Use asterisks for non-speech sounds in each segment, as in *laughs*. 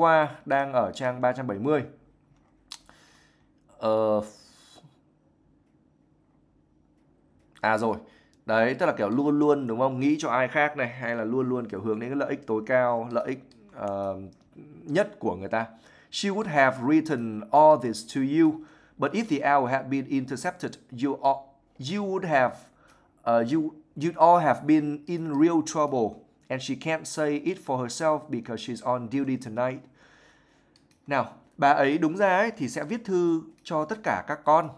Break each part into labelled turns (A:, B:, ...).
A: qua đang ở trang 370. Ờ... À rồi, đấy tức là kiểu luôn luôn đúng không? Nghĩ cho ai khác này hay là luôn luôn kiểu hướng đến cái lợi ích tối cao, lợi ích uh, nhất của người ta. She would have written all this to you, but if the owl had been intercepted, you all, you would have uh, you you'd all have been in real trouble and she can't say it for herself because she's on duty tonight. Nào, bà ấy đúng ra ấy, thì sẽ viết thư cho tất cả các con.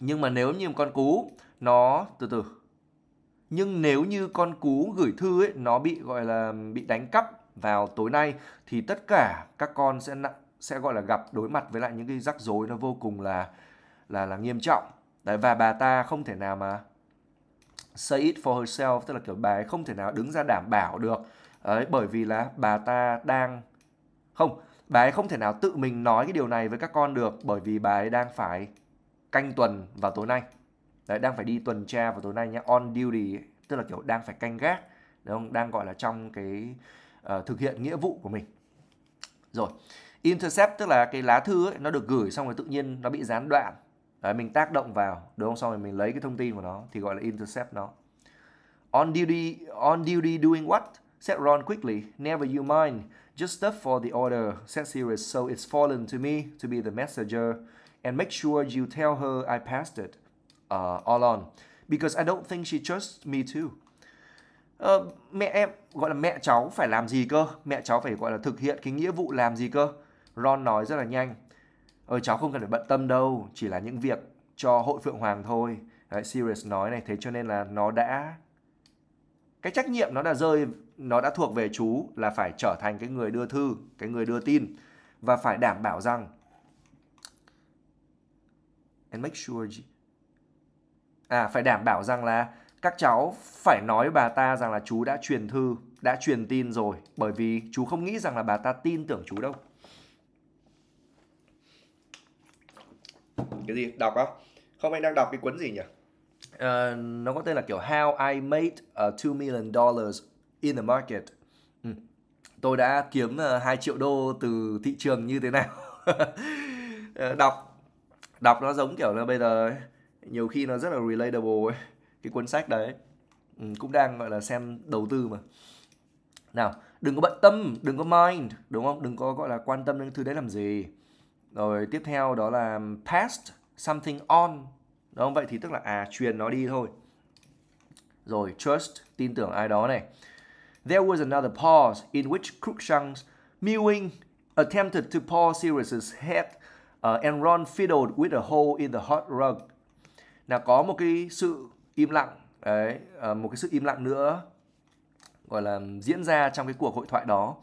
A: Nhưng mà nếu như con cú nó từ từ. Nhưng nếu như con cú gửi thư ấy nó bị gọi là bị đánh cắp vào tối nay thì tất cả các con sẽ sẽ gọi là gặp đối mặt với lại những cái rắc rối nó vô cùng là là là nghiêm trọng. Đấy và bà ta không thể nào mà say it for herself tức là kiểu bà ấy không thể nào đứng ra đảm bảo được ấy bởi vì là bà ta đang không bà ấy không thể nào tự mình nói cái điều này với các con được bởi vì bà ấy đang phải canh tuần vào tối nay đấy đang phải đi tuần tra vào tối nay nhé on duty tức là kiểu đang phải canh gác đúng không đang gọi là trong cái uh, thực hiện nghĩa vụ của mình rồi intercept tức là cái lá thư ấy, nó được gửi xong rồi tự nhiên nó bị gián đoạn Đấy, mình tác động vào, đúng không? Xong rồi mình lấy cái thông tin của nó thì gọi là intercept nó. On duty, on duty doing what? Said Ron quickly. Never you mind. Just stuff for the order, said Sirius. So it's fallen to me to be the messenger. And make sure you tell her I passed it. Uh, all on. Because I don't think she trusts me too. Uh, mẹ em gọi là mẹ cháu phải làm gì cơ mẹ cháu phải gọi là thực hiện cái nghĩa vụ làm gì cơ Ron nói rất là nhanh Ờ cháu không cần phải bận tâm đâu, chỉ là những việc cho hội Phượng Hoàng thôi. Đấy, Sirius nói này, thế cho nên là nó đã... Cái trách nhiệm nó đã rơi, nó đã thuộc về chú là phải trở thành cái người đưa thư, cái người đưa tin. Và phải đảm bảo rằng... And make sure... À, phải đảm bảo rằng là các cháu phải nói bà ta rằng là chú đã truyền thư, đã truyền tin rồi. Bởi vì chú không nghĩ rằng là bà ta tin tưởng chú đâu. cái gì đọc không không anh đang đọc cái cuốn gì nhỉ uh, nó có tên là kiểu How I Made uh, 2 Million Dollars in the Market ừ. tôi đã kiếm uh, ờ, 2 triệu đô từ thị trường như thế nào *laughs* ờ, đọc đọc nó giống kiểu là bây giờ nhiều khi nó rất là relatable ấy cái cuốn sách đấy ừ, cũng đang gọi là xem đầu tư mà nào đừng có bận tâm đừng có mind đúng không đừng có gọi là quan tâm đến thứ đấy làm gì rồi tiếp theo đó là pass something on đúng không vậy thì tức là à truyền nó đi thôi rồi trust tin tưởng ai đó này there was another pause in which Cruikshank's mewing attempted to paw Sirius's head uh, and Ron fiddled with a hole in the hot rug là có một cái sự im lặng đấy uh, một cái sự im lặng nữa gọi là diễn ra trong cái cuộc hội thoại đó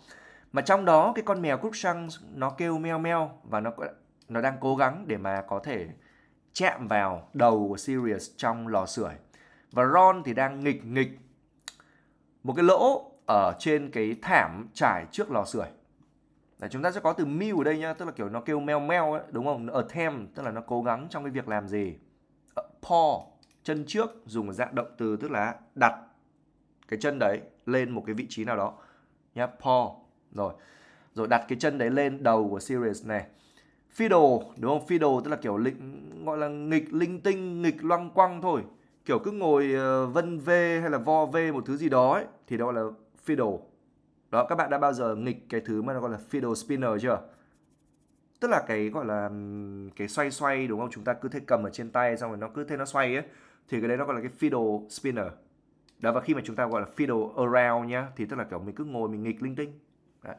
A: mà trong đó cái con mèo Crookshanks nó kêu meo meo và nó nó đang cố gắng để mà có thể chạm vào đầu của Sirius trong lò sưởi và Ron thì đang nghịch nghịch một cái lỗ ở trên cái thảm trải trước lò sưởi là chúng ta sẽ có từ mew ở đây nhá tức là kiểu nó kêu meo meo ấy đúng không ở them tức là nó cố gắng trong cái việc làm gì ờ, paw chân trước dùng dạng động từ tức là đặt cái chân đấy lên một cái vị trí nào đó nhá paw rồi rồi đặt cái chân đấy lên đầu của series này Fiddle đúng không Fiddle tức là kiểu lĩnh gọi là nghịch linh tinh nghịch loăng quăng thôi kiểu cứ ngồi ờ, vân vê hay là vo vê một thứ gì đó ấy, thì đó gọi là Fiddle đó các bạn đã bao giờ nghịch cái thứ mà nó gọi là Fiddle Spinner chưa tức là cái gọi là cái xoay xoay đúng không chúng ta cứ thế cầm ở trên tay xong rồi nó cứ thế nó xoay ấy thì cái đấy nó gọi là cái fiddle spinner đó và khi mà chúng ta gọi là fiddle around nhá thì tức là kiểu mình cứ ngồi mình nghịch linh tinh Right?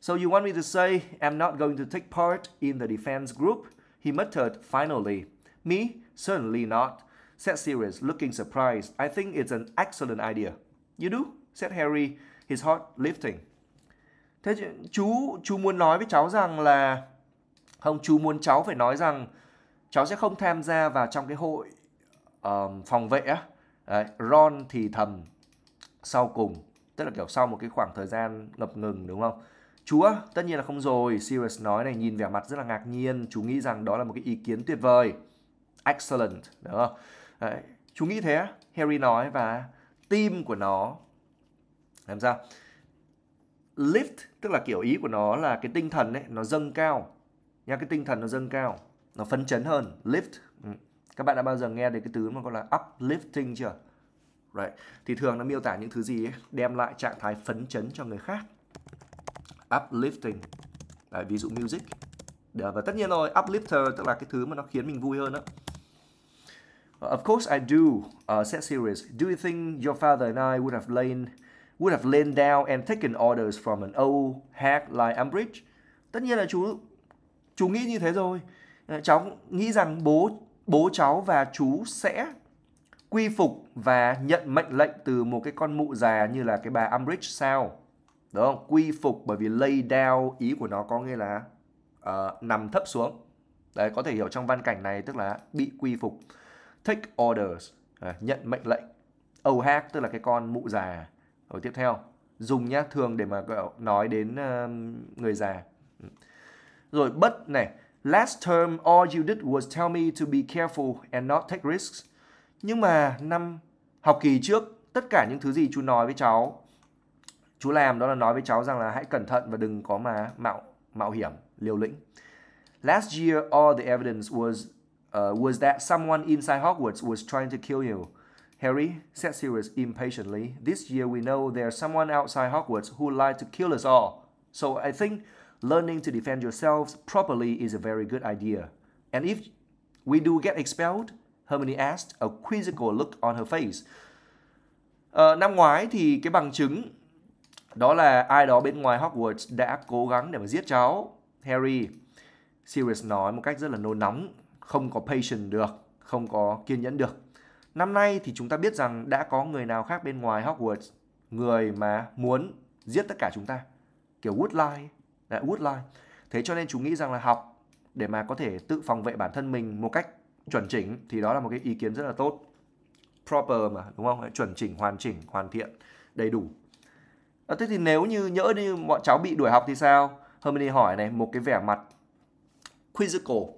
A: So you want me to say, I'm not going to take part in the defense group? He muttered finally. Me? Certainly not, said Sirius, looking surprised. I think it's an excellent idea. You do? said Harry, his heart lifting. Thế chú chú muốn nói với cháu rằng là không chú muốn cháu phải nói rằng cháu sẽ không tham gia vào trong cái hội um, phòng vệ á. Ron thì thầm sau cùng tức là kiểu sau một cái khoảng thời gian ngập ngừng đúng không chúa tất nhiên là không rồi Sirius nói này nhìn vẻ mặt rất là ngạc nhiên chú nghĩ rằng đó là một cái ý kiến tuyệt vời excellent đúng không Đấy. chú nghĩ thế Harry nói và tim của nó làm sao lift tức là kiểu ý của nó là cái tinh thần ấy nó dâng cao nha cái tinh thần nó dâng cao nó phấn chấn hơn lift ừ. các bạn đã bao giờ nghe đến cái từ mà gọi là uplifting chưa right? thì thường nó miêu tả những thứ gì ấy, đem lại trạng thái phấn chấn cho người khác uplifting Đấy, ví dụ music Đấy, và tất nhiên rồi uplifter tức là cái thứ mà nó khiến mình vui hơn đó Of course I do, uh, said Sirius. Do you think your father and I would have lain would have lain down and taken orders from an old hag like Umbridge? Tất nhiên là chú chú nghĩ như thế rồi. Cháu nghĩ rằng bố bố cháu và chú sẽ quy phục và nhận mệnh lệnh từ một cái con mụ già như là cái bà Umbridge sao? Đúng không? Quy phục bởi vì lay down ý của nó có nghĩa là uh, nằm thấp xuống. Đấy, có thể hiểu trong văn cảnh này tức là bị quy phục. Take orders, à, nhận mệnh lệnh. Âu hát tức là cái con mụ già. Rồi tiếp theo, dùng nhá, thường để mà nói đến uh, người già. Rồi bất này, last term all you did was tell me to be careful and not take risks. Nhưng mà năm học kỳ trước tất cả những thứ gì chú nói với cháu chú làm đó là nói với cháu rằng là hãy cẩn thận và đừng có mà mạo mạo hiểm liều lĩnh. Last year all the evidence was uh, was that someone inside Hogwarts was trying to kill you. Harry said Sirius impatiently. This year we know there's someone outside Hogwarts who lied to kill us all. So I think learning to defend yourselves properly is a very good idea. And if we do get expelled, Hermione asked, a quizzical look on her face. À, năm ngoái thì cái bằng chứng đó là ai đó bên ngoài Hogwarts đã cố gắng để mà giết cháu Harry. Sirius nói một cách rất là nôn nóng, không có patient được, không có kiên nhẫn được. Năm nay thì chúng ta biết rằng đã có người nào khác bên ngoài Hogwarts, người mà muốn giết tất cả chúng ta, kiểu Woodline, là Woodline. Thế cho nên chúng nghĩ rằng là học để mà có thể tự phòng vệ bản thân mình một cách chuẩn chỉnh thì đó là một cái ý kiến rất là tốt proper mà đúng không chuẩn chỉnh hoàn chỉnh hoàn thiện đầy đủ à, thế thì nếu như nhỡ như bọn cháu bị đuổi học thì sao Hermione hỏi này một cái vẻ mặt quizzical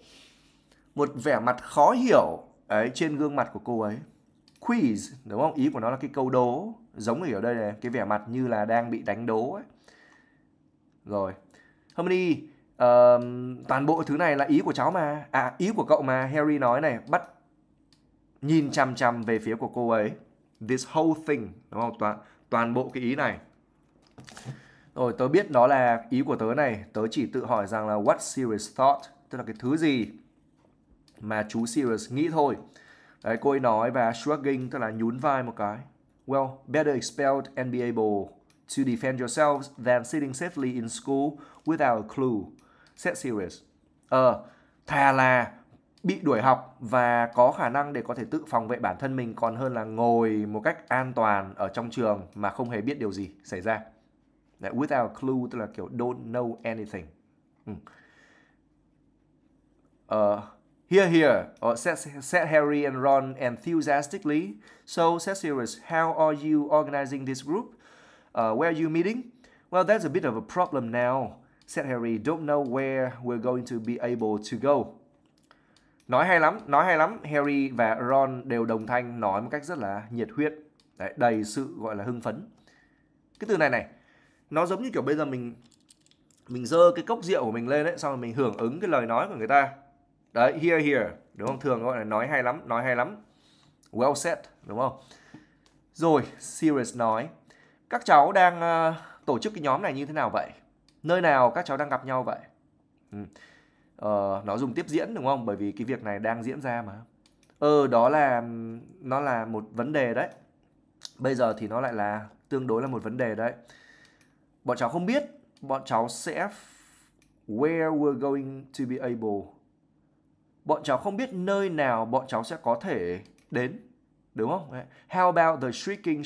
A: một vẻ mặt khó hiểu ấy trên gương mặt của cô ấy quiz đúng không ý của nó là cái câu đố giống như ở đây này cái vẻ mặt như là đang bị đánh đố ấy rồi Hermione toàn bộ thứ này là ý của cháu mà à ý của cậu mà harry nói này bắt nhìn chằm chằm về phía của cô ấy this whole thing đúng không toàn toàn bộ cái ý này rồi tớ biết đó là ý của tớ này tớ chỉ tự hỏi rằng là what serious thought tức là cái thứ gì mà chú serious nghĩ thôi đấy cô ấy nói và shrugging tức là nhún vai một cái well better expelled and be able to defend yourselves than sitting safely in school without a clue set series. Ờ, thà là bị đuổi học và có khả năng để có thể tự phòng vệ bản thân mình còn hơn là ngồi một cách an toàn ở trong trường mà không hề biết điều gì xảy ra. Đấy, without a clue tức là kiểu don't know anything. Ừ. Uh, here, here, uh, said, said Harry and Ron enthusiastically. So, said Sirius, how are you organizing this group? Uh, where are you meeting? Well, that's a bit of a problem now said Harry, don't know where we're going to be able to go. Nói hay lắm, nói hay lắm, Harry và Ron đều đồng thanh nói một cách rất là nhiệt huyết, Đấy, đầy sự gọi là hưng phấn. Cái từ này này, nó giống như kiểu bây giờ mình mình dơ cái cốc rượu của mình lên đấy, xong rồi mình hưởng ứng cái lời nói của người ta. Đấy, here here, đúng không? Thường gọi là nói hay lắm, nói hay lắm. Well said, đúng không? Rồi, Sirius nói, các cháu đang uh, tổ chức cái nhóm này như thế nào vậy? nơi nào các cháu đang gặp nhau vậy ừ. ờ, nó dùng tiếp diễn đúng không bởi vì cái việc này đang diễn ra mà ờ đó là nó là một vấn đề đấy bây giờ thì nó lại là tương đối là một vấn đề đấy bọn cháu không biết bọn cháu sẽ where we're going to be able bọn cháu không biết nơi nào bọn cháu sẽ có thể đến đúng không how about the shrieking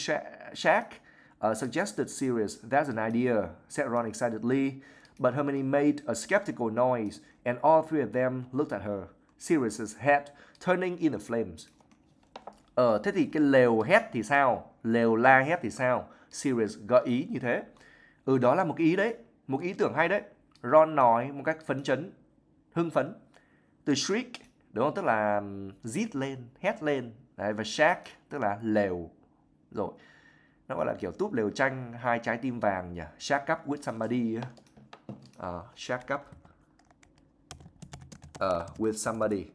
A: shack uh, suggested series, that's an idea, said Ron excitedly. But Hermione made a skeptical noise, and all three of them looked at her, Sirius's head turning in the flames. Ờ, thế thì cái lều hét thì sao? Lều la hét thì sao? Sirius gợi ý như thế. Ừ, đó là một cái ý đấy, một ý tưởng hay đấy. Ron nói một cách phấn chấn, hưng phấn. Từ shriek, đúng không? Tức là rít lên, hét lên. Đấy, và shack, tức là lều. Rồi, nó gọi là kiểu túp lều tranh hai trái tim vàng nhỉ shack up with somebody à, ờ, shack up uh, ờ, with somebody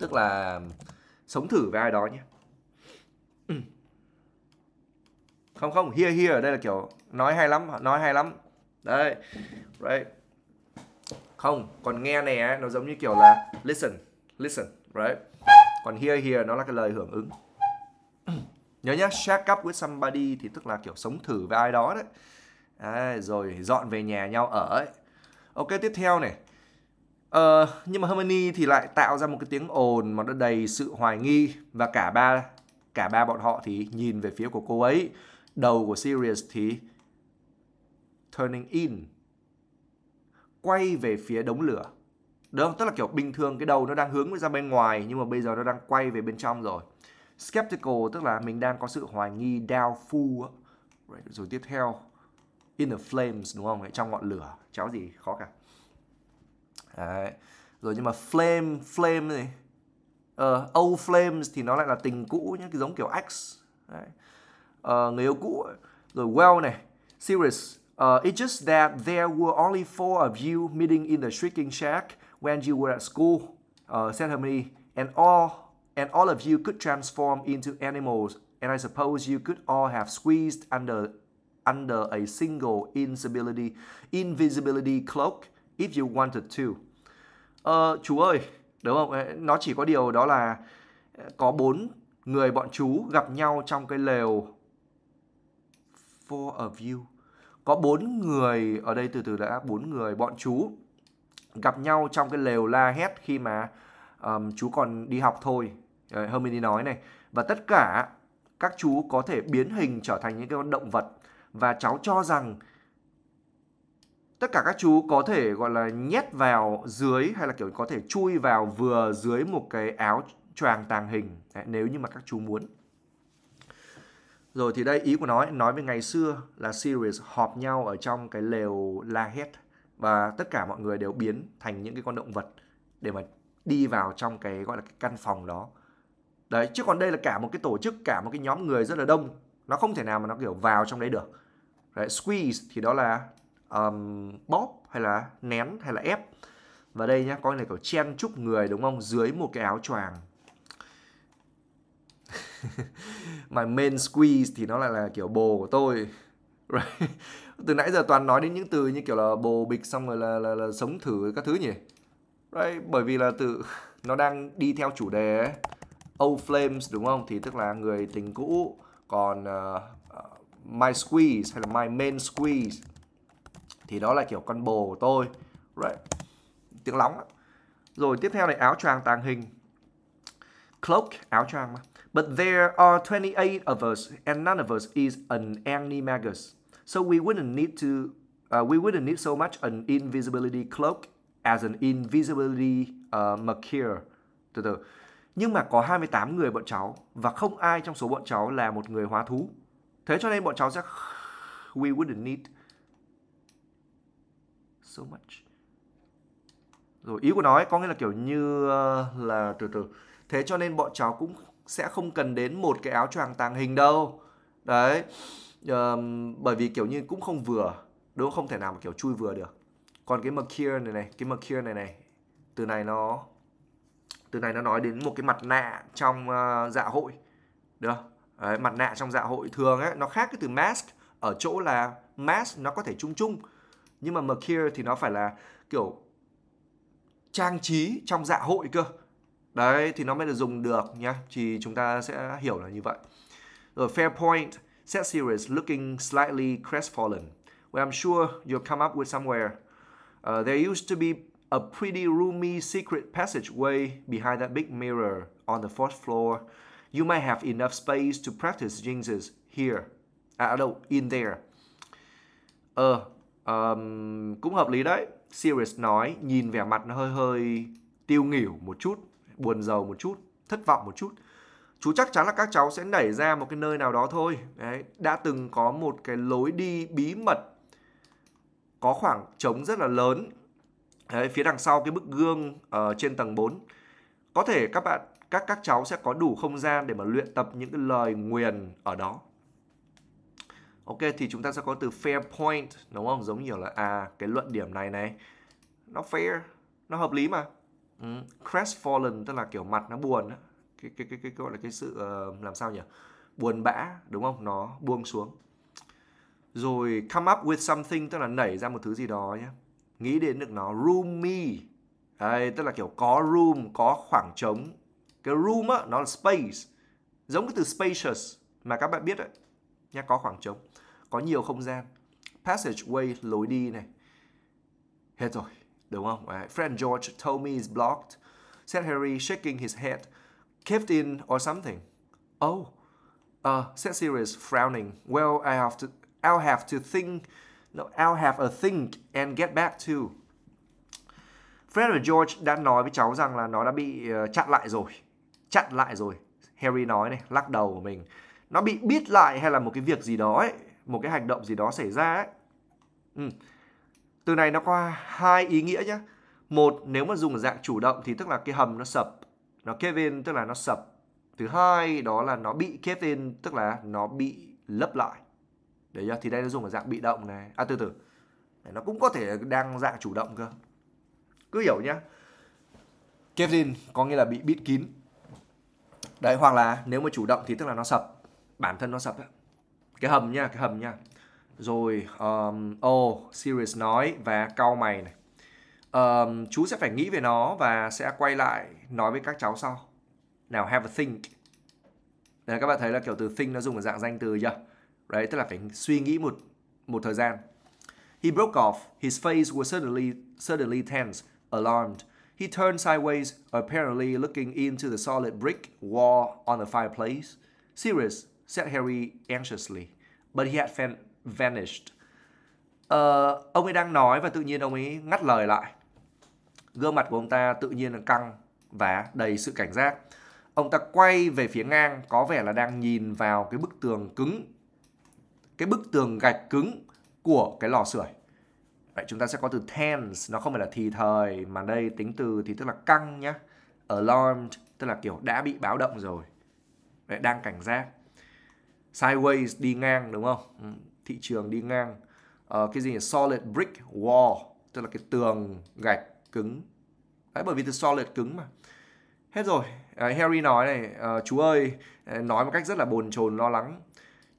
A: tức là sống thử với ai đó nhé *clears throat* không không here here ở đây là kiểu nói hay lắm nói hay lắm Đây, right không còn nghe này nó giống như kiểu là listen listen right còn here here nó là cái lời hưởng ứng nhớ nhá share cup with somebody thì tức là kiểu sống thử với ai đó đấy à, rồi dọn về nhà nhau ở ấy. ok tiếp theo này Ờ, nhưng mà Harmony thì lại tạo ra một cái tiếng ồn mà nó đầy sự hoài nghi và cả ba cả ba bọn họ thì nhìn về phía của cô ấy. Đầu của Sirius thì turning in quay về phía đống lửa. Được không? Tức là kiểu bình thường cái đầu nó đang hướng ra bên ngoài nhưng mà bây giờ nó đang quay về bên trong rồi skeptical tức là mình đang có sự hoài nghi doubtful right. rồi tiếp theo in the flames đúng không trong ngọn lửa cháu gì khó cả Đấy. rồi nhưng mà flame flame này uh, ờ, old flames thì nó lại là tình cũ nhé giống kiểu ex Đấy. Uh, người yêu cũ rồi well này serious Uh, ờ, it's just that there were only four of you meeting in the shrieking shack when you were at school, uh, said and all and all of you could transform into animals, and I suppose you could all have squeezed under under a single invisibility invisibility cloak if you wanted to. Ờ, chú ơi, đúng không? Nó chỉ có điều đó là ờ, có bốn người bọn chú gặp nhau trong cái lều four of you. Có bốn người ở đây từ từ đã bốn người bọn chú gặp nhau trong cái lều la hét khi mà um, chú còn đi học thôi Đấy, ờ, Hermione nói này và tất cả các chú có thể biến hình trở thành những cái con động vật và cháu cho rằng tất cả các chú có thể gọi là nhét vào dưới hay là kiểu có thể chui vào vừa dưới một cái áo choàng tàng hình Đấy, nếu như mà các chú muốn rồi thì đây ý của nói nói về ngày xưa là Sirius họp nhau ở trong cái lều La Hét và tất cả mọi người đều biến thành những cái con động vật để mà đi vào trong cái gọi là cái căn phòng đó đấy chứ còn đây là cả một cái tổ chức cả một cái nhóm người rất là đông nó không thể nào mà nó kiểu vào trong đấy được đấy, squeeze thì đó là um, bóp hay là nén hay là ép và đây nhá coi này kiểu chen chúc người đúng không dưới một cái áo choàng *laughs* mà main squeeze thì nó lại là kiểu bồ của tôi right. từ nãy giờ toàn nói đến những từ như kiểu là bồ bịch xong rồi là là, là sống thử các thứ nhỉ right. bởi vì là từ *laughs* nó đang đi theo chủ đề ấy Old Flames đúng không? Thì tức là người tình cũ. Còn uh, My Squeeze hay là My Main Squeeze thì đó là kiểu con bồ của tôi. Right. Tiếng lóng. Rồi tiếp theo này áo choàng tàng hình. Cloak, áo choàng mà. But there are 28 of us and none of us is an animagus. So we wouldn't need to uh, we wouldn't need so much an invisibility cloak as an invisibility uh, mercure. Từ từ. Nhưng mà có 28 người bọn cháu và không ai trong số bọn cháu là một người hóa thú. Thế cho nên bọn cháu sẽ we wouldn't need so much. Rồi ý của nó ấy, có nghĩa là kiểu như ờ, là từ từ. Thế cho nên bọn cháu cũng sẽ không cần đến một cái áo choàng tàng hình đâu. Đấy. Um, bởi vì kiểu như cũng không vừa, đúng không? không thể nào mà kiểu chui vừa được. Còn cái McKeer này này, cái McKeer này này, từ này nó từ này nó nói đến một cái mặt nạ trong uh, dạ hội được Đấy, mặt nạ trong dạ hội thường ấy, nó khác cái từ mask ở chỗ là mask nó có thể chung chung nhưng mà mercure thì nó phải là kiểu trang trí trong dạ hội cơ đấy thì nó mới được dùng được nhá thì chúng ta sẽ hiểu là như vậy rồi point set series looking slightly crestfallen well I'm sure you'll come up with somewhere uh, there used to be a pretty roomy secret passageway behind that big mirror on the fourth floor. You might have enough space to practice jinxes here. À đâu, in there. Ờ, um, cũng hợp lý đấy. Sirius nói, nhìn vẻ mặt nó hơi hơi tiêu nghỉu một chút, buồn rầu một chút, thất vọng một chút. Chú chắc chắn là các cháu sẽ đẩy ra một cái nơi nào đó thôi. Đấy, đã từng có một cái lối đi bí mật có khoảng trống rất là lớn Đấy, phía đằng sau cái bức gương ở ờ, trên tầng 4 có thể các bạn các các cháu sẽ có đủ không gian để mà luyện tập những cái lời nguyền ở đó ok thì chúng ta sẽ có từ fair point đúng không giống như là à cái luận điểm này này nó fair nó hợp lý mà ừ. crestfallen tức là kiểu mặt nó buồn cái cái cái cái gọi là cái sự uh, làm sao nhỉ buồn bã đúng không nó buông xuống rồi come up with something tức là nảy ra một thứ gì đó nhé nghĩ đến được nó roomy Đấy, tức là kiểu có room có khoảng trống cái room á nó là space giống cái từ spacious mà các bạn biết đấy nha có khoảng trống có nhiều không gian passageway lối đi này hết rồi đúng không Đấy. friend George told me is blocked said Harry shaking his head caved in or something oh uh, said Sirius frowning well I have to I'll have to think No, I'll have a think and get back to. Fred và George đã nói với cháu rằng là nó đã bị ờ, chặn lại rồi. Chặn lại rồi. Harry nói này, lắc đầu của mình. Nó bị biết lại hay là một cái việc gì đó ấy. Một cái hành động gì đó xảy ra ấy. Ừ. Từ này nó có hai ý nghĩa nhé. Một, nếu mà dùng dạng chủ động thì tức là cái hầm nó sập. Nó Kevin tức là nó sập. Thứ hai đó là nó bị Kevin tức là nó bị lấp lại để cho thì đây nó dùng ở dạng bị động này à từ từ nó cũng có thể đang dạng chủ động cơ cứ hiểu nhá Kevin, có nghĩa là bị bít kín đấy hoặc là nếu mà chủ động thì tức là nó sập bản thân nó sập ấy. cái hầm nha cái hầm nha rồi um, oh Sirius nói và cau mày này um, chú sẽ phải nghĩ về nó và sẽ quay lại nói với các cháu sau nào have a think Đấy, các bạn thấy là kiểu từ think nó dùng ở dạng danh từ chưa đấy tức là phải suy nghĩ một một thời gian he broke off his face was suddenly suddenly tense alarmed he turned sideways apparently looking into the solid brick wall on the fireplace serious said harry anxiously but he had van vanished uh, ông ấy đang nói và tự nhiên ông ấy ngắt lời lại gương mặt của ông ta tự nhiên là căng và đầy sự cảnh giác ông ta quay về phía ngang có vẻ là đang nhìn vào cái bức tường cứng cái bức tường gạch cứng của cái lò sưởi vậy chúng ta sẽ có từ tense nó không phải là thì thời mà đây tính từ thì tức là căng nhá alarmed tức là kiểu đã bị báo động rồi Đấy, đang cảnh giác sideways đi ngang đúng không ừ, thị trường đi ngang ờ, cái gì nhỉ? solid brick wall tức là cái tường gạch cứng Đấy, bởi vì từ solid cứng mà hết rồi à, Harry nói này à, chú ơi nói một cách rất là bồn chồn lo lắng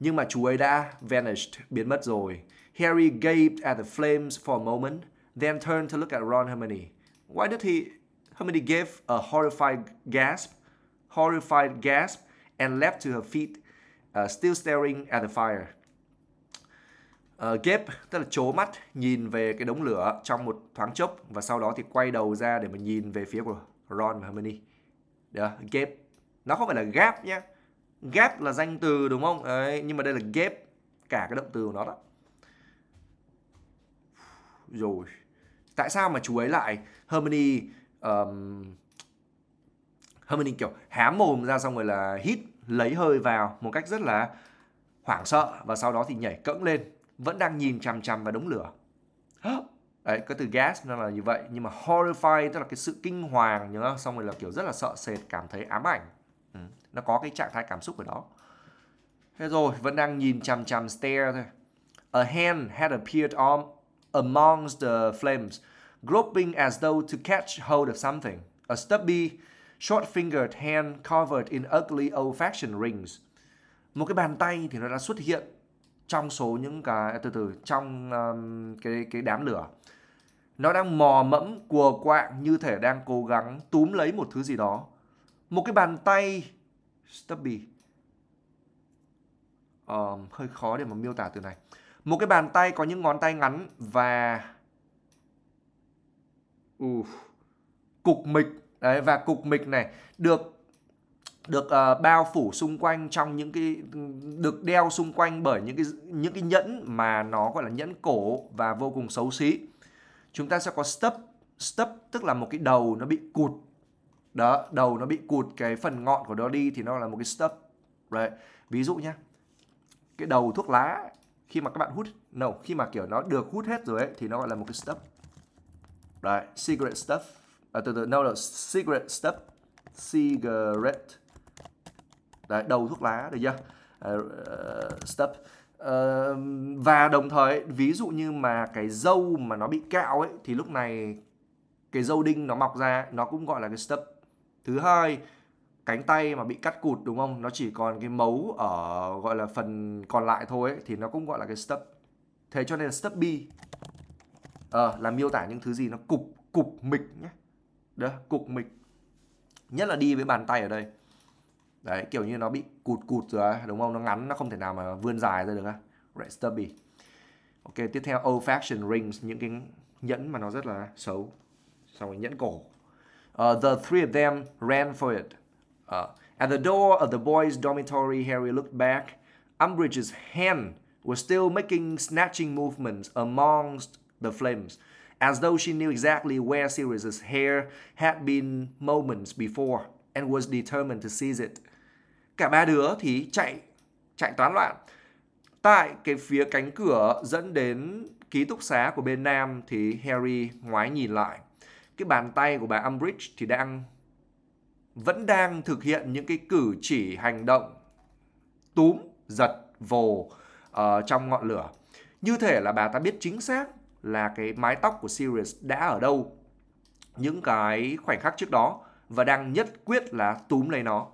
A: nhưng mà chú ấy đã vanished, biến mất rồi. Harry gaped at the flames for a moment, then turned to look at Ron Hermione. Why did he... Hermione gave a horrified gasp, horrified gasp, and leapt to her feet, uh, still staring at the fire. Uh, ờ, gape tức là trố mắt nhìn về cái đống lửa trong một thoáng chốc và sau đó thì quay đầu ra để mà nhìn về phía của Ron và Hermione. Đó, gape. Nó không phải là gap nhé get là danh từ đúng không đấy nhưng mà đây là ghép cả cái động từ của nó đó rồi tại sao mà chú ấy lại harmony um, Hermione kiểu há mồm ra xong rồi là hít lấy hơi vào một cách rất là hoảng sợ và sau đó thì nhảy cẫng lên vẫn đang nhìn chằm chằm vào đống lửa đấy có từ gas nó là như vậy nhưng mà horrified tức là cái sự kinh hoàng nhớ không? xong rồi là kiểu rất là sợ sệt cảm thấy ám ảnh ừ nó có cái trạng thái cảm xúc ở đó thế rồi vẫn đang nhìn chằm chằm stare thôi a hand had appeared on amongst the flames groping as though to catch hold of something a stubby short-fingered hand covered in ugly old-fashioned rings một cái bàn tay thì nó đã xuất hiện trong số những cái từ từ trong um, cái cái đám lửa nó đang mò mẫm cuồng quạng như thể đang cố gắng túm lấy một thứ gì đó một cái bàn tay stubby uh, hơi khó để mà miêu tả từ này một cái bàn tay có những ngón tay ngắn và uh, cục mịch đấy và cục mịch này được được uh, bao phủ xung quanh trong những cái được đeo xung quanh bởi những cái những cái nhẫn mà nó gọi là nhẫn cổ và vô cùng xấu xí. Chúng ta sẽ có stub, stub tức là một cái đầu nó bị cụt đó đầu nó bị cụt cái phần ngọn của nó đi thì nó là một cái stub đấy ví dụ nhá cái đầu thuốc lá khi mà các bạn hút no khi mà kiểu nó được hút hết rồi ấy thì nó gọi là một cái stub đấy cigarette stuff à, từ từ no là cigarette stuff cigarette đấy đầu thuốc lá được chưa uh, ờ, ờ, stuff Uh, ờ, và đồng thời ví dụ như mà cái dâu mà nó bị cạo ấy thì lúc này cái dâu đinh nó mọc ra nó cũng gọi là cái stub thứ hai cánh tay mà bị cắt cụt đúng không nó chỉ còn cái mấu ở gọi là phần còn lại thôi ấy, thì nó cũng gọi là cái stub thế cho nên là stub b ờ, là miêu tả những thứ gì nó cục cục mịch nhé đó cục mịch nhất là đi với bàn tay ở đây đấy kiểu như nó bị cụt cụt rồi ấy, đúng không nó ngắn nó không thể nào mà vươn dài ra được á right stubby ok tiếp theo old fashion rings những cái nhẫn mà nó rất là xấu xong rồi nhẫn cổ Uh, the three of them ran for it. Uh, at the door of the boys' dormitory, Harry looked back. Umbridge's hand was still making snatching movements amongst the flames, as though she knew exactly where Sirius's hair had been moments before and was determined to seize it. Cả ba đứa thì chạy, chạy toán loạn. Tại cái phía cánh cửa dẫn đến ký túc xá của bên Nam thì Harry ngoái nhìn lại cái bàn tay của bà Umbridge thì đang vẫn đang thực hiện những cái cử chỉ hành động túm giật vồ uh, trong ngọn lửa như thể là bà ta biết chính xác là cái mái tóc của Sirius đã ở đâu những cái khoảnh khắc trước đó và đang nhất quyết là túm lấy nó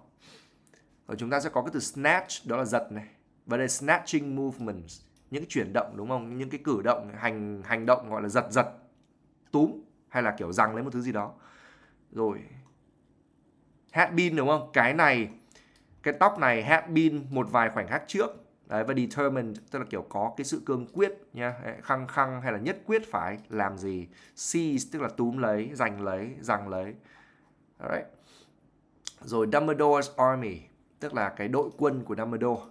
A: rồi chúng ta sẽ có cái từ snatch đó là giật này và đây snatching movements những cái chuyển động đúng không những cái cử động hành hành động gọi là giật giật túm hay là kiểu rằng lấy một thứ gì đó rồi hat been đúng không cái này cái tóc này had been một vài khoảnh khắc trước đấy và determined tức là kiểu có cái sự cương quyết nha khăng khăng hay là nhất quyết phải làm gì seize tức là túm lấy giành lấy rằng lấy đấy rồi Dumbledore's army tức là cái đội quân của Dumbledore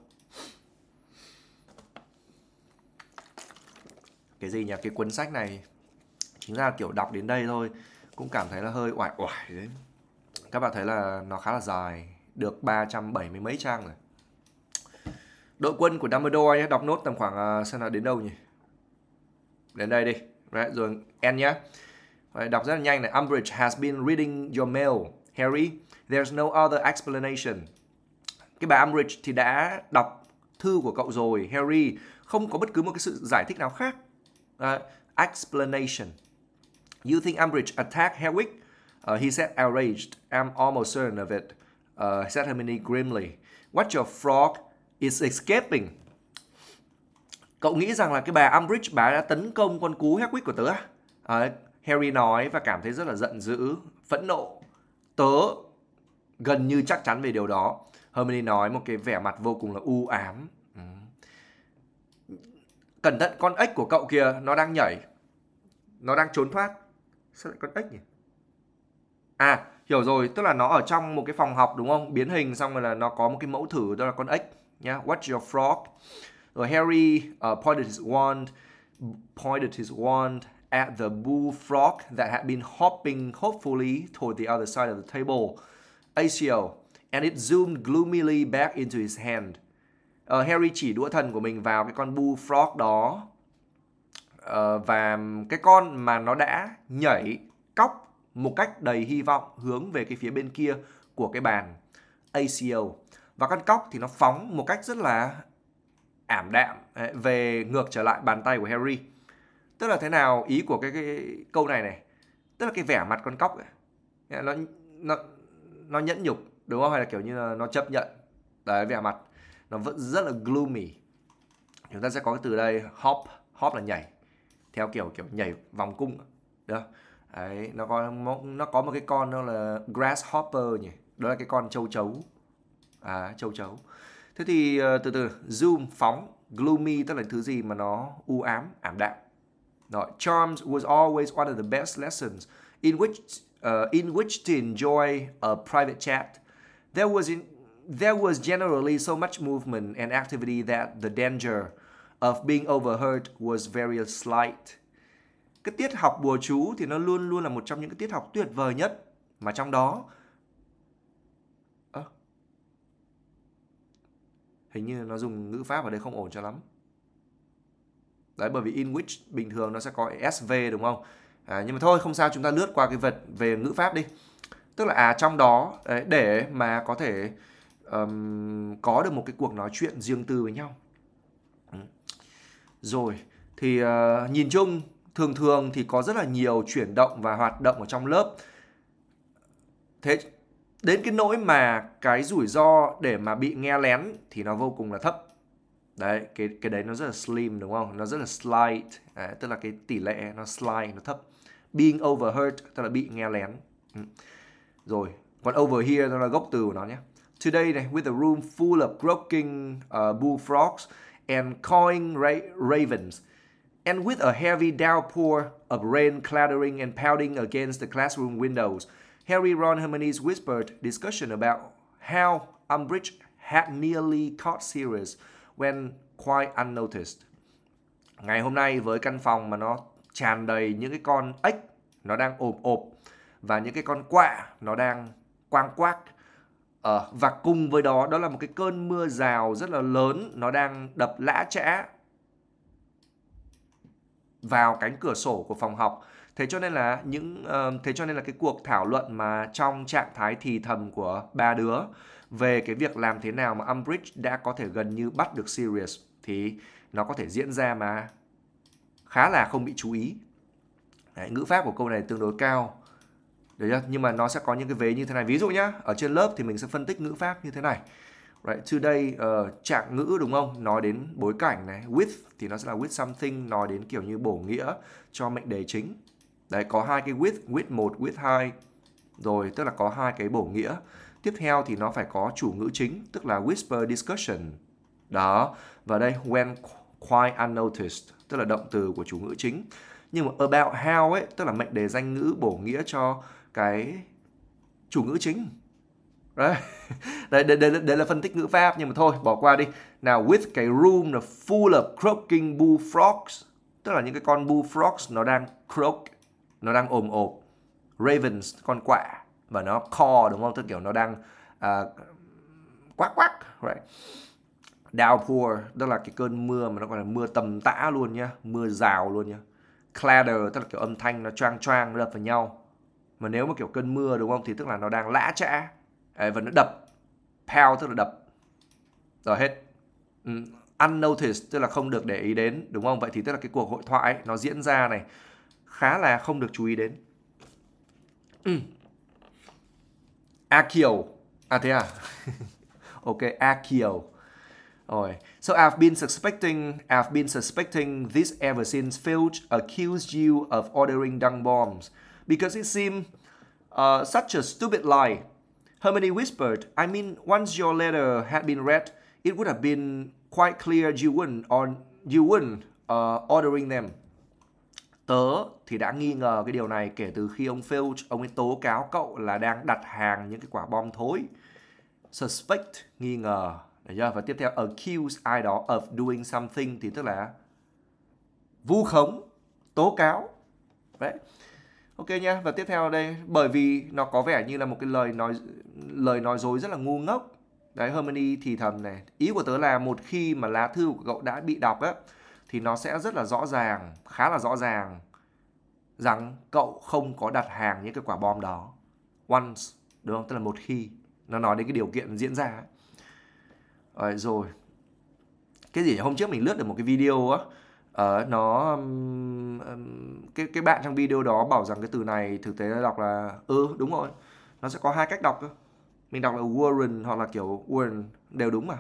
A: cái gì nhỉ cái cuốn sách này Chính ra kiểu đọc đến đây thôi cũng cảm thấy là hơi oải oải đấy. Các bạn thấy là nó khá là dài, được 370 mấy trang rồi. Đội quân của Dumbledore nhé, đọc nốt tầm khoảng à, xem là đến đâu nhỉ? Đến đây đi. Right, rồi end nhé. Rồi, đọc rất là nhanh này. Umbridge has been reading your mail, Harry. There's no other explanation. Cái bà Umbridge thì đã đọc thư của cậu rồi, Harry. Không có bất cứ một cái sự giải thích nào khác. Uh, explanation You think Umbridge attacked Hedwig? Uh, he said, outraged. I'm almost certain of it, uh, said Hermione grimly. What your frog is escaping. Cậu nghĩ rằng là cái bà Umbridge bà đã tấn công con cú Hedwig của tớ à? à Harry nói và cảm thấy rất là giận dữ, phẫn nộ. Tớ gần như chắc chắn về điều đó. Hermione nói một cái vẻ mặt vô cùng là u ám. Ừ. Cẩn thận con ếch của cậu kia nó đang nhảy. Nó đang trốn thoát sao lại con ếch nhỉ à hiểu rồi tức là nó ở trong một cái phòng học đúng không biến hình xong rồi là nó có một cái mẫu thử đó là con ếch nhá yeah. watch your frog rồi Harry uh, pointed his wand pointed his wand at the bullfrog that had been hopping hopefully toward the other side of the table ACO and it zoomed gloomily back into his hand uh, Harry chỉ đũa thần của mình vào cái con bullfrog đó Ờ, và cái con mà nó đã nhảy cóc một cách đầy hy vọng hướng về cái phía bên kia của cái bàn ACO và con cóc thì nó phóng một cách rất là ảm đạm về ngược trở lại bàn tay của Harry tức là thế nào ý của cái, cái câu này này tức là cái vẻ mặt con cóc ấy. nó nó nó nhẫn nhục đúng không hay là kiểu như là nó chấp nhận đấy vẻ mặt nó vẫn rất là gloomy chúng ta sẽ có cái từ đây hop hop là nhảy theo kiểu kiểu nhảy vòng cung đó đấy nó có nó có một cái con đó là grasshopper nhỉ đó là cái con châu chấu à châu chấu thế thì ờ, từ từ zoom phóng gloomy tức là thứ gì mà nó u ám ảm đạm đó, charms was always one of the best lessons in which uh, in which to enjoy a private chat there was in, there was generally so much movement and activity that the danger of being overheard was very slight. Cái tiết học bùa chú thì nó luôn luôn là một trong những cái tiết học tuyệt vời nhất mà trong đó à, hình như nó dùng ngữ pháp ở đây không ổn cho lắm. Đấy bởi vì in which bình thường nó sẽ có SV đúng không? À, nhưng mà thôi không sao chúng ta lướt qua cái vật về ngữ pháp đi. Tức là à trong đó đấy, để mà có thể um, có được một cái cuộc nói chuyện riêng tư với nhau rồi thì uh, nhìn chung thường thường thì có rất là nhiều chuyển động và hoạt động ở trong lớp. Thế đến cái nỗi mà cái rủi ro để mà bị nghe lén thì nó vô cùng là thấp. Đấy, cái cái đấy nó rất là slim đúng không? Nó rất là slight, à, tức là cái tỷ lệ nó slight nó thấp. Being overheard tức là bị nghe lén. Ừ. Rồi, còn over here nó là gốc từ của nó nhé. Today này, with a room full of croaking uh, bullfrogs, and cawing ravens, and with a heavy downpour of rain clattering and pounding against the classroom windows, Harry, Ron, Hermione's whispered discussion about how Umbridge had nearly caught Sirius when quite unnoticed. Ngày hôm nay với căn phòng mà nó tràn đầy những cái con ếch nó đang ộp ộp và những cái con quạ nó đang quang quác Ờ, và cùng với đó đó là một cái cơn mưa rào rất là lớn nó đang đập lã chã vào cánh cửa sổ của phòng học thế cho nên là những uh, thế cho nên là cái cuộc thảo luận mà trong trạng thái thì thầm của ba đứa về cái việc làm thế nào mà Umbridge đã có thể gần như bắt được Sirius thì nó có thể diễn ra mà khá là không bị chú ý Đấy, ngữ pháp của câu này tương đối cao được chưa nhưng mà nó sẽ có những cái vế như thế này ví dụ nhá ở trên lớp thì mình sẽ phân tích ngữ pháp như thế này Right, today uh, trạng ngữ đúng không? Nói đến bối cảnh này, with thì nó sẽ là with something, nói đến kiểu như bổ nghĩa cho mệnh đề chính. Đấy có hai cái with, with 1, with 2. Rồi tức là có hai cái bổ nghĩa. Tiếp theo thì nó phải có chủ ngữ chính, tức là whisper discussion. Đó, và đây when quite unnoticed, tức là động từ của chủ ngữ chính. Nhưng mà about how ấy, tức là mệnh đề danh ngữ bổ nghĩa cho cái chủ ngữ chính đấy *laughs* đấy, đấy, đấy, đấy là phân tích ngữ pháp nhưng mà thôi bỏ qua đi nào with cái room là full of croaking bullfrogs tức là những cái con bullfrogs nó đang croak nó đang ồm ồm ravens con quạ và nó call đúng không tức kiểu nó đang uh, quắc quắc right downpour tức là cái cơn mưa mà nó gọi là mưa tầm tã luôn nhá mưa rào luôn nhá clatter tức là kiểu âm thanh nó choang choang đập vào nhau mà nếu mà kiểu cơn mưa đúng không thì tức là nó đang lã chã Đấy, và nó đập pound tức là đập rồi hết ừ. unnoticed tức là không được để ý đến đúng không vậy thì tức là cái cuộc hội thoại nó diễn ra này khá là không được chú ý đến ừ. Akio à thế à *laughs* ok Akio rồi so I've been suspecting I've been suspecting this ever since Filch accused you of ordering dung bombs because it seemed uh, such a stupid lie. Hermione whispered, I mean, once your letter had been read, it would have been quite clear you wouldn't, or you wouldn't uh, ordering them. Tớ thì đã nghi ngờ cái điều này kể từ khi ông Filch, ông ấy tố cáo cậu là đang đặt hàng những cái quả bom thối. Suspect, nghi ngờ. Và tiếp theo accuse ai đó of doing something thì tức là vu khống, tố cáo. Đấy. Ok nhá, và tiếp theo đây bởi vì nó có vẻ như là một cái lời nói lời nói dối rất là ngu ngốc. Đấy Harmony thì thầm này, ý của tớ là một khi mà lá thư của cậu đã bị đọc á thì nó sẽ rất là rõ ràng, khá là rõ ràng rằng cậu không có đặt hàng những cái quả bom đó. Once, đúng không? Tức là một khi nó nói đến cái điều kiện diễn ra. Ấy. Rồi, rồi. Cái gì hôm trước mình lướt được một cái video á uh, nó um, um, cái cái bạn trong video đó bảo rằng cái từ này thực tế là đọc là ừ đúng rồi nó sẽ có hai cách đọc cơ mình đọc là Warren hoặc là kiểu Warren đều đúng mà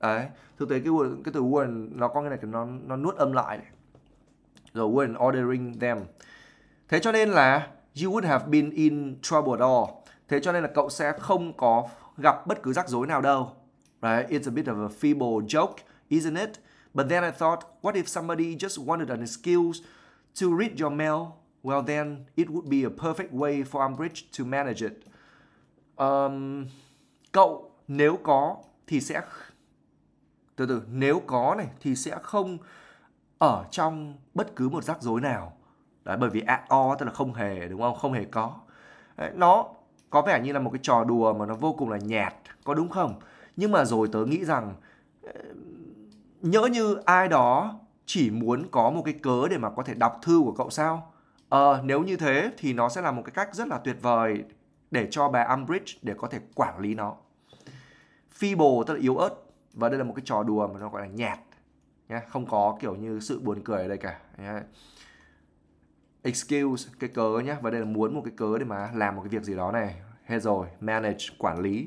A: đấy thực tế cái cái từ Warren nó có cái này nó nó nuốt âm lại này rồi Warren ordering them thế cho nên là you would have been in trouble at all thế cho nên là cậu sẽ không có gặp bất cứ rắc rối nào đâu right it's a bit of a feeble joke isn't it But then I thought, what if somebody just wanted an excuse to read your mail? Well, then it would be a perfect way for Umbridge to manage it. Um, cậu nếu có thì sẽ từ từ nếu có này thì sẽ không ở trong bất cứ một rắc rối nào. Đấy, bởi vì at all tức là không hề đúng không? Không hề có. Đấy, nó có vẻ như là một cái trò đùa mà nó vô cùng là nhạt, có đúng không? Nhưng mà rồi tớ nghĩ rằng nhỡ như ai đó chỉ muốn có một cái cớ để mà có thể đọc thư của cậu sao? Ờ, nếu như thế thì nó sẽ là một cái cách rất là tuyệt vời để cho bà Umbridge để có thể quản lý nó. Feeble tức là yếu ớt và đây là một cái trò đùa mà nó gọi là nhạt nhá, không có kiểu như sự buồn cười ở đây cả nhá. Excuse cái cớ nhé và đây là muốn một cái cớ để mà làm một cái việc gì đó này. Hết rồi, manage quản lý.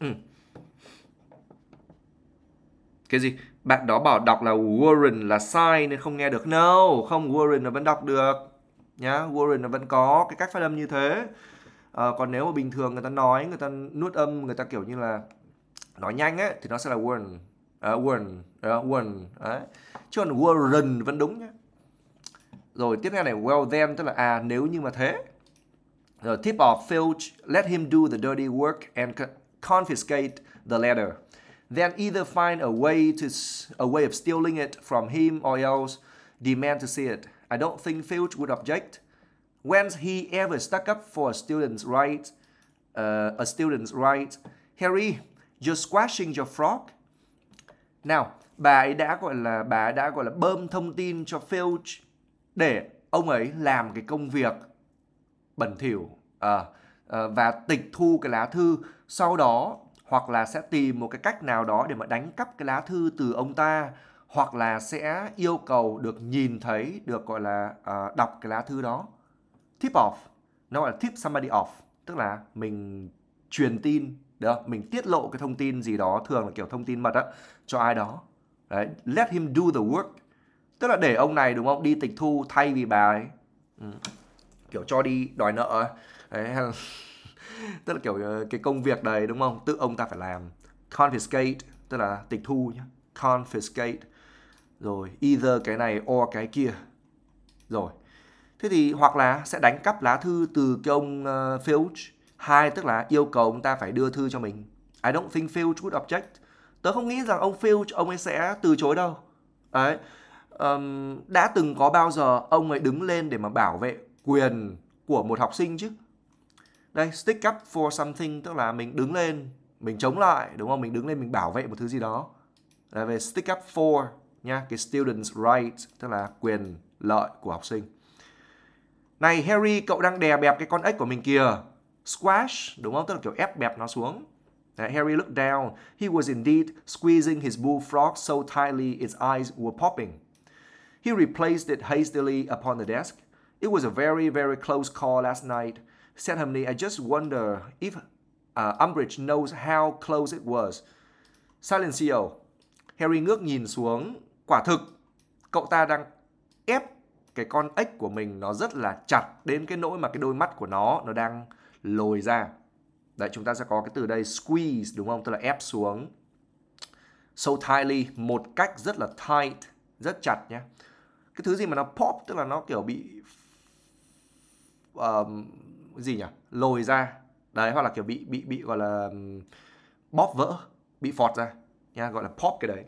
A: Ừ cái gì bạn đó bảo đọc là Warren là sai nên không nghe được no không Warren nó vẫn đọc được nhá Warren nó vẫn có cái cách phát âm như thế à, còn nếu mà bình thường người ta nói người ta nuốt âm người ta kiểu như là nói nhanh ấy thì nó sẽ là Warren à, Warren à, Warren đấy chứ còn Warren vẫn đúng nhá rồi tiếp theo này well then tức là à nếu như mà thế rồi tip off Filch let him do the dirty work and confiscate the letter then either find a way to a way of stealing it from him or else demand to see it. I don't think Filch would object. When he ever stuck up for a student's right, uh, a student's right, Harry, you're squashing your frog. Nào, bà ấy đã gọi là bà ấy đã gọi là bơm thông tin cho Filch để ông ấy làm cái công việc bẩn thỉu à, à, và tịch thu cái lá thư sau đó hoặc là sẽ tìm một cái cách nào đó để mà đánh cắp cái lá thư từ ông ta hoặc là sẽ yêu cầu được nhìn thấy được gọi là uh, đọc cái lá thư đó tip off nó gọi là tip somebody off tức là mình truyền tin được mình tiết lộ cái thông tin gì đó thường là kiểu thông tin mật á cho ai đó Đấy, let him do the work tức là để ông này đúng không đi tịch thu thay vì bà ấy ừ. kiểu cho đi đòi nợ Đấy, tức là kiểu ờ, cái công việc đấy đúng không tự ông ta phải làm confiscate tức là tịch thu nhá confiscate rồi either cái này or cái kia rồi thế thì hoặc là sẽ đánh cắp lá thư từ cái ông uh, Filch hai tức là yêu cầu ông ta phải đưa thư cho mình I don't think Filch would object tớ không nghĩ rằng ông Filch ông ấy sẽ từ chối đâu đấy um, đã từng có bao giờ ông ấy đứng lên để mà bảo vệ quyền của một học sinh chứ đây stick up for something tức là mình đứng lên mình chống lại đúng không mình đứng lên mình bảo vệ một thứ gì đó là về stick up for nha cái students right tức là quyền lợi của học sinh này Harry cậu đang đè bẹp cái con ếch của mình kìa squash đúng không tức là kiểu ép bẹp nó xuống Harry looked down. He was indeed squeezing his bullfrog so tightly its eyes were popping. He replaced it hastily upon the desk. It was a very, very close call last night. Said Hamney, I just wonder if uh, Umbridge knows how close it was. Silencio. E Harry ngước nhìn xuống. Quả thực, cậu ta đang ép cái con ếch của mình nó rất là chặt đến cái nỗi mà cái đôi mắt của nó nó đang lồi ra. Đấy, chúng ta sẽ có cái từ đây squeeze đúng không? Tức là ép xuống. So tightly, một cách rất là tight, rất chặt nhé. Cái thứ gì mà nó pop, tức là nó kiểu bị um, gì nhỉ lồi ra đấy hoặc là kiểu bị bị bị gọi là bóp vỡ bị phọt ra nha gọi là pop cái đấy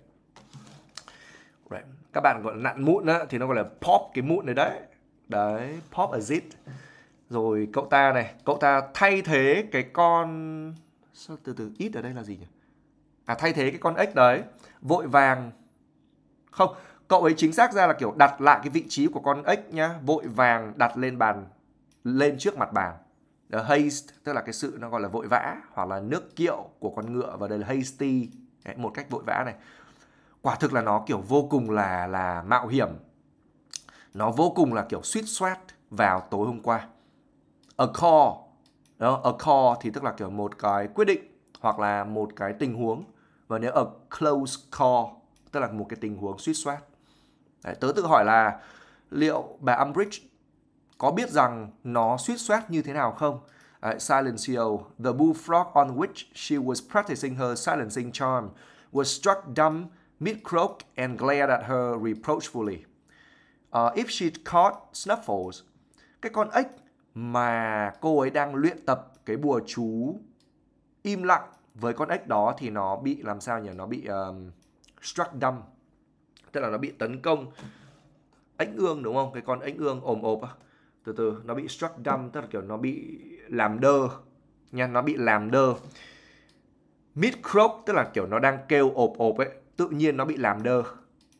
A: right. các bạn gọi là nặn mụn á thì nó gọi là pop cái mụn này đấy đấy pop a zit rồi cậu ta này cậu ta thay thế cái con sao từ từ ít ở đây là gì nhỉ à thay thế cái con ếch đấy vội vàng không cậu ấy chính xác ra là kiểu đặt lại cái vị trí của con ếch nhá vội vàng đặt lên bàn lên trước mặt bàn The haste tức là cái sự nó gọi là vội vã hoặc là nước kiệu của con ngựa và đây là hasty Đấy, một cách vội vã này quả thực là nó kiểu vô cùng là là mạo hiểm nó vô cùng là kiểu suýt soát vào tối hôm qua a call đó, a call thì tức là kiểu một cái quyết định hoặc là một cái tình huống và nếu a close call tức là một cái tình huống suýt soát Đấy, tớ tự hỏi là liệu bà Umbridge có biết rằng nó suýt soát như thế nào không? Uh, à, Silencio, the bullfrog on which she was practicing her silencing charm, was struck dumb mid-croak and glared at her reproachfully. Uh, if she caught Snuffles, cái con ếch mà cô ấy đang luyện tập cái bùa chú im lặng với con ếch đó thì nó bị làm sao nhỉ? Nó bị um, struck dumb, tức là nó bị tấn công. Ếch ương đúng không? Cái con ếch ương ồm ộp á từ từ nó bị struck dumb tức là kiểu nó bị làm đơ nha nó bị làm đơ mid croak tức là kiểu nó đang kêu ộp ộp ấy tự nhiên nó bị làm đơ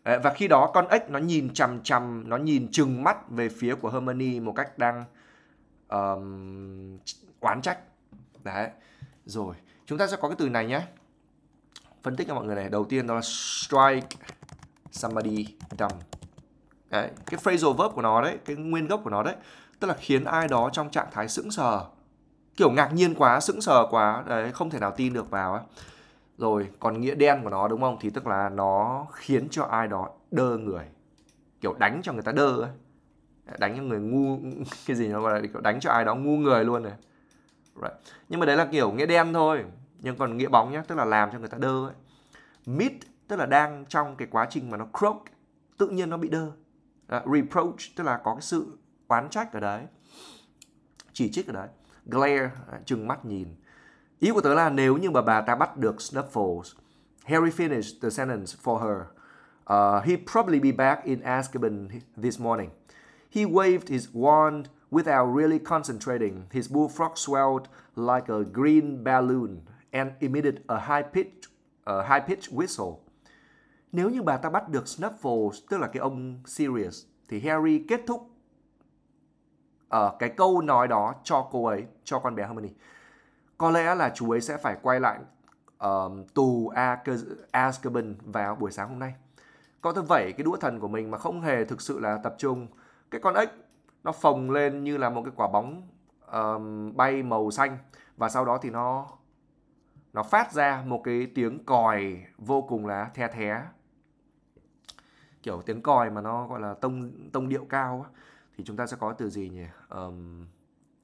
A: Đấy, và khi đó con ếch nó nhìn chằm chằm nó nhìn chừng mắt về phía của harmony một cách đang um, oán trách đấy rồi chúng ta sẽ có cái từ này nhé phân tích cho mọi người này đầu tiên đó là strike somebody dumb Đấy, cái phrasal verb của nó đấy, cái nguyên gốc của nó đấy, tức là khiến ai đó trong trạng thái sững sờ. Kiểu ngạc nhiên quá, sững sờ quá, đấy không thể nào tin được vào ấy. Rồi, còn nghĩa đen của nó đúng không? Thì tức là nó khiến cho ai đó đơ người. Kiểu đánh cho người ta đơ ấy. Đánh cho người ngu *laughs* cái gì nó gọi là kiểu đánh cho ai đó ngu người luôn này. Right. Nhưng mà đấy là kiểu nghĩa đen thôi, nhưng còn nghĩa bóng nhá, tức là làm cho người ta đơ ấy. Mid tức là đang trong cái quá trình mà nó croak, tự nhiên nó bị đơ à, reproach tức là có cái sự oán trách ở đấy chỉ trích ở đấy glare à, trừng mắt nhìn ý của tớ là nếu như mà bà ta bắt được Snuffles Harry finished the sentence for her uh, ờ, he probably be back in Azkaban this morning he waved his wand without really concentrating his bullfrog swelled like a green balloon and emitted a high pitch a high pitch whistle nếu như bà ta bắt được Snuffles, tức là cái ông Sirius, thì Harry kết thúc ở ờ, uh, cái câu nói đó cho cô ấy, cho con bé Hermione. Có lẽ là chú ấy sẽ phải quay lại uh, tù Azkaban vào buổi sáng hôm nay. Có thể vẩy cái đũa thần của mình mà không hề thực sự là tập trung. Cái con ếch nó phồng lên như là một cái quả bóng um, bay màu xanh và sau đó thì nó nó phát ra một cái tiếng còi vô cùng là the thé kiểu tiếng còi mà nó gọi là tông tông điệu cao á, thì chúng ta sẽ có từ gì nhỉ um,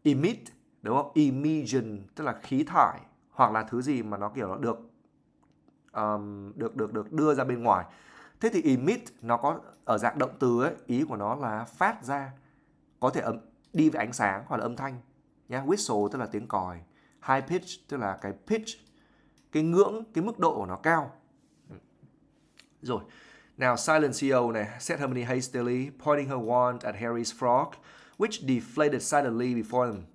A: emit đúng không emission tức là khí thải hoặc là thứ gì mà nó kiểu nó được um, được được được đưa ra bên ngoài thế thì emit nó có ở dạng động từ ấy ý của nó là phát ra có thể ấm, đi với ánh sáng hoặc là âm thanh nhá whistle tức là tiếng còi high pitch tức là cái pitch cái ngưỡng cái mức độ của nó cao ừ. rồi Now, Silent CO e này, said Hermione hastily, pointing her wand at Harry's frock, which deflated silently before him.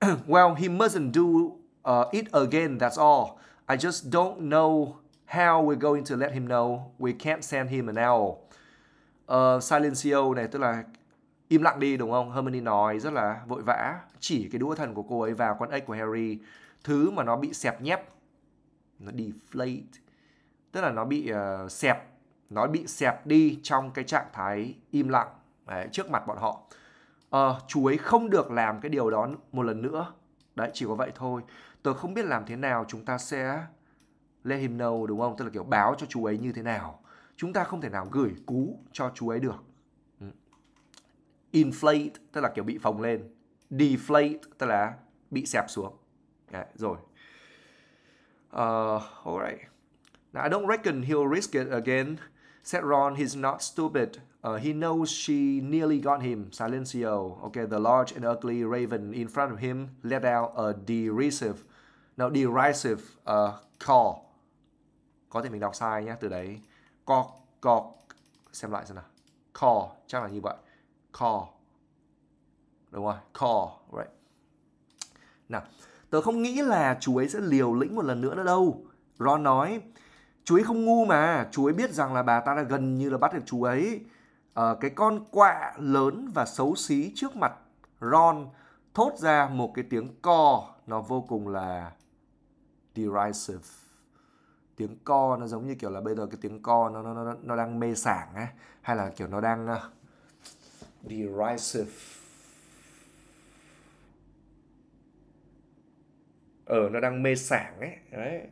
A: *clears throat* well, he mustn't do uh, it again, that's all. I just don't know how we're going to let him know. We can't send him an owl. Uh, ờ, silencio e này tức là im lặng đi đúng không? Hermione nói rất là vội vã, chỉ cái đũa thần của cô ấy vào con ếch của Harry, thứ mà nó bị xẹp nhép. Nó deflate tức là nó bị uh, xẹp nó bị xẹp đi trong cái trạng thái im lặng đấy, trước mặt bọn họ à, chú ấy không được làm cái điều đó một lần nữa đấy chỉ có vậy thôi Tôi không biết làm thế nào chúng ta sẽ let him know đúng không tức là kiểu báo cho chú ấy như thế nào chúng ta không thể nào gửi cú cho chú ấy được ừ. inflate tức là kiểu bị phồng lên deflate tức là bị xẹp xuống đấy, rồi uh, alright Now, I don't reckon he'll risk it again, said Ron. He's not stupid. Uh, he knows she nearly got him, Silencio. Okay, the large and ugly raven in front of him let out a derisive, no, derisive uh, call. Có thể mình đọc sai nhé, từ đấy. Cọc, cọc, xem lại xem nào. Call, chắc là như vậy. Call. Đúng rồi, call, right. Nào, tớ không nghĩ là chú ấy sẽ liều lĩnh một lần nữa nữa đâu. Ron nói, chú ấy không ngu mà chú ấy biết rằng là bà ta đã gần như là bắt được chú ấy à, cái con quạ lớn và xấu xí trước mặt ron thốt ra một cái tiếng co nó vô cùng là derisive tiếng co nó giống như kiểu là bây giờ cái tiếng co nó nó nó, nó đang mê sảng ấy hay là kiểu nó đang uh, derisive ờ nó đang mê sảng ấy đấy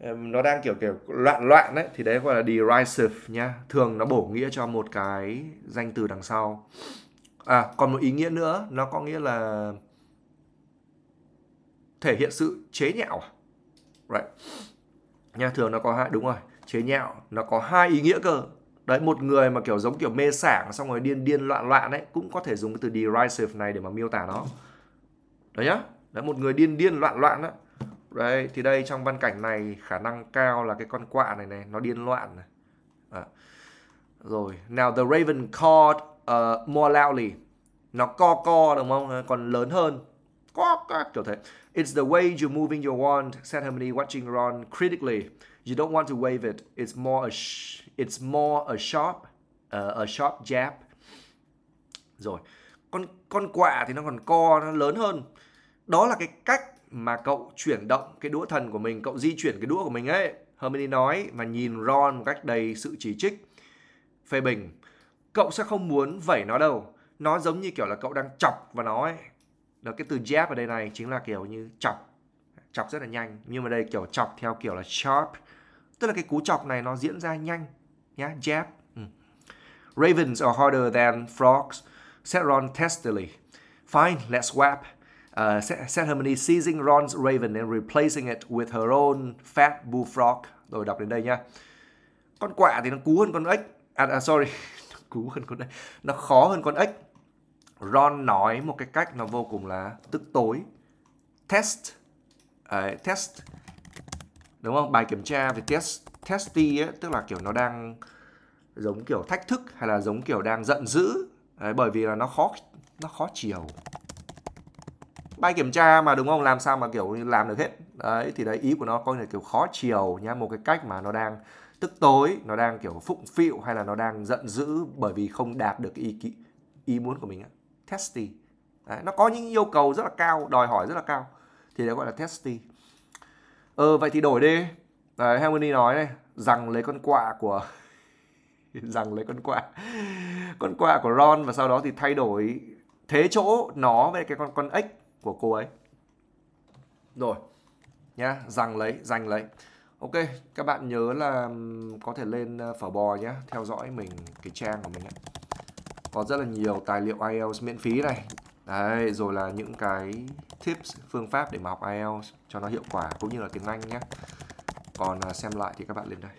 A: nó đang kiểu kiểu loạn loạn đấy thì đấy gọi là derisive nhá thường nó bổ nghĩa cho một cái danh từ đằng sau à còn một ý nghĩa nữa nó có nghĩa là thể hiện sự chế nhạo right nha thường nó có hai đúng rồi chế nhạo nó có hai ý nghĩa cơ đấy một người mà kiểu giống kiểu mê sảng xong rồi điên điên loạn loạn đấy cũng có thể dùng cái từ derisive này để mà miêu tả nó đấy nhá đấy một người điên điên loạn loạn đó Đấy, thì đây trong văn cảnh này khả năng cao là cái con quạ này này, nó điên loạn này. À. Rồi, now the raven called uh, ờ, more loudly. Nó co co đúng không? Còn lớn hơn. Co, co kiểu thế. It's the way you're moving your wand, said Hermione watching Ron critically. You don't want to wave it. It's more a sh it's more a sharp uh, a sharp jab. Rồi, con con quạ thì nó còn co nó lớn hơn. Đó là cái cách mà cậu chuyển động cái đũa thần của mình, cậu di chuyển cái đũa của mình ấy, Hermione nói và nhìn Ron một cách đầy sự chỉ trích. Phê bình, cậu sẽ không muốn vẩy nó đâu. Nó giống như kiểu là cậu đang chọc vào nó ấy. Đó, cái từ jab ở đây này chính là kiểu như chọc. Chọc rất là nhanh. Nhưng mà đây kiểu chọc theo kiểu là sharp. Tức là cái cú chọc này nó diễn ra nhanh. Nhá, jab. Ừ. Ravens are harder than frogs, said Ron testily. Fine, let's swap uh, ờ, Seth seizing Ron's raven and replacing it with her own fat bullfrog. Rồi đọc đến đây nha. Con quạ thì nó cú hơn con ếch. À, à sorry, *laughs* nó cú hơn con ếch. Nó khó hơn con ếch. Ron nói một cái cách nó vô cùng là tức tối. Test. Uh, test. Đúng không? Bài kiểm tra về test. Testy ấy, tức là kiểu nó đang giống kiểu thách thức hay là giống kiểu đang giận dữ. Đấy, bởi vì là nó khó nó khó chiều bài kiểm tra mà đúng không làm sao mà kiểu làm được hết đấy thì đấy ý của nó coi là kiểu khó chiều nhá một cái cách mà nó đang tức tối nó đang kiểu phụng phịu hay là nó đang giận dữ bởi vì không đạt được ý ý, ý muốn của mình testy đấy, nó có những yêu cầu rất là cao đòi hỏi rất là cao thì đấy gọi là testy ờ vậy thì đổi đi đấy, Harmony nói này rằng lấy con quạ của rằng *laughs* lấy con quạ con quạ của Ron và sau đó thì thay đổi thế chỗ nó với cái con con ếch của cô ấy rồi nhá giành lấy giành lấy ok các bạn nhớ là có thể lên ờ, phở bò nhé theo dõi mình cái trang của mình ấy. có rất là nhiều tài liệu IELTS miễn phí này Đấy, rồi là những cái tips phương pháp để mà học IELTS cho nó hiệu quả cũng như là tiếng Anh nhé còn ờ, xem lại thì các bạn lên đây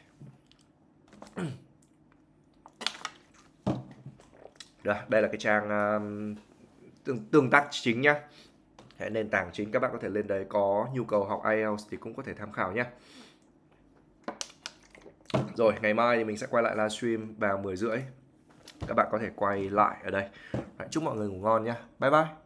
A: Đó, đây là cái trang um, tương, tương tác chính nhá Thế nền tảng chính các bạn có thể lên đấy có nhu cầu học IELTS thì cũng có thể tham khảo nhé. Rồi, ngày mai thì mình sẽ quay lại livestream vào 10 rưỡi. Các bạn có thể quay lại ở đây. Chúc mọi người ngủ ngon nhé. Bye bye.